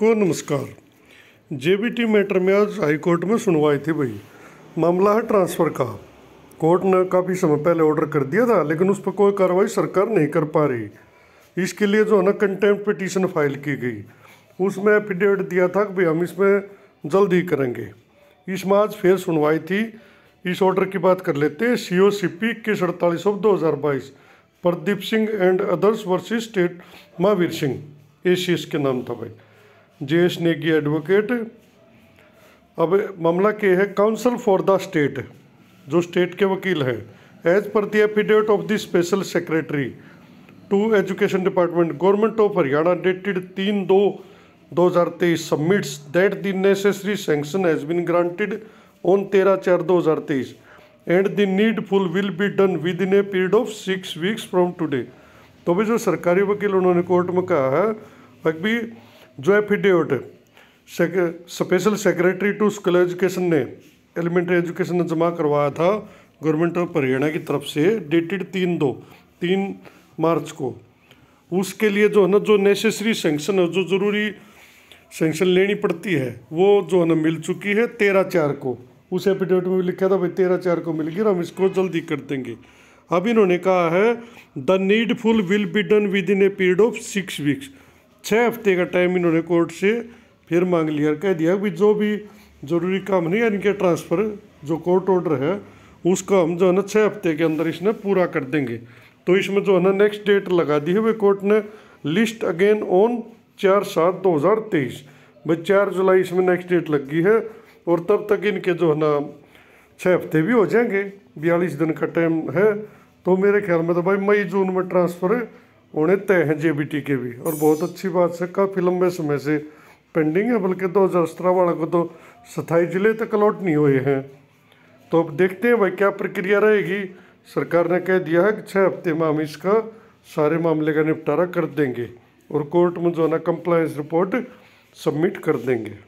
को नमस्कार JBT matter में आज हाई कोर्ट में सुनवाई थी भाई मामला है ट्रांसफ़र का कोर्ट ने काफ़ी समय पहले ऑर्डर कर दिया था लेकिन उस पर कोई कार्रवाई सरकार नहीं कर पा रही इसके लिए जो है ना कंटेम्प्ट पिटीशन फाइल की गई उसमें एफिडेविट दिया था कि भाई हम इसमें जल्द ही करेंगे इसमें आज फिर सुनवाई थी इस ऑर्डर की बात कर लेते हैं सी ओ सी पी इक्कीस अड़तालीस ऑफ दो हज़ार बाईस Pradeep Singh and others versus state Mahavir Singh एस के नाम था भाई जयेश नेगी एडवोकेट अब मामला के है काउंसिल फॉर द स्टेट जो स्टेट के वकील हैं as per the affidavit of the special secretary to education department government of Haryana dated तीन दो 2023 submits that the necessary sanction has been granted on तेरह चार 2023 and the needful will be done within a period of six weeks from today तो भी जो सरकारी वकील उन्होंने कोर्ट में कहा है अभी जो affidavit special secretary to school education ने एलिमेंट्री एजुकेशन ने जमा करवाया था गवर्नमेंट ऑफ हरियाणा की तरफ से डेटेड तीन दो तीन मार्च को उसके लिए जो है ना जो नेसेसरी सेंक्शन है जो ज़रूरी सेंक्शन लेनी पड़ती है वो जो है ना मिल चुकी है तेरह चार को उस एफिडेविट में भी लिखा था भाई तेरह चार को मिल गई हम इसको जल्दी कर देंगे अब इन्होंने कहा है the needful will be done within a period of six weeks छः हफ्ते का टाइम इन्होंने कोर्ट से फिर मांग लिया कह दिया भी जो भी जरूरी काम नहीं है इनके ट्रांसफ़र जो कोर्ट ऑर्डर है उसका हम जो है ना छः हफ्ते के अंदर इसने पूरा कर देंगे तो इसमें जो है ना नेक्स्ट डेट लगा दी है वे कोर्ट ने लिस्ट अगेन ऑन चार सात दो हज़ार तेईस भाई चार जुलाई इसमें नेक्स्ट डेट लगी है और तब तक इनके जो है ना छः हफ्ते भी हो जाएंगे बयालीस दिन का टाइम है तो मेरे ख्याल में तो भाई मई जून में ट्रांसफ़र उन्हें तय हैं जे के भी और बहुत अच्छी बात से काफ़ी लंबे समय से पेंडिंग है बल्कि दो हज़ार सत्रह वाला को तो सताई जिले तक अलॉट नहीं हुए हैं तो अब देखते हैं भाई क्या प्रक्रिया रहेगी सरकार ने कह दिया है कि छः हफ्ते में हम इसका सारे मामले का निपटारा कर देंगे और कोर्ट में जो है ना कंप्लायंस रिपोर्ट सबमिट कर देंगे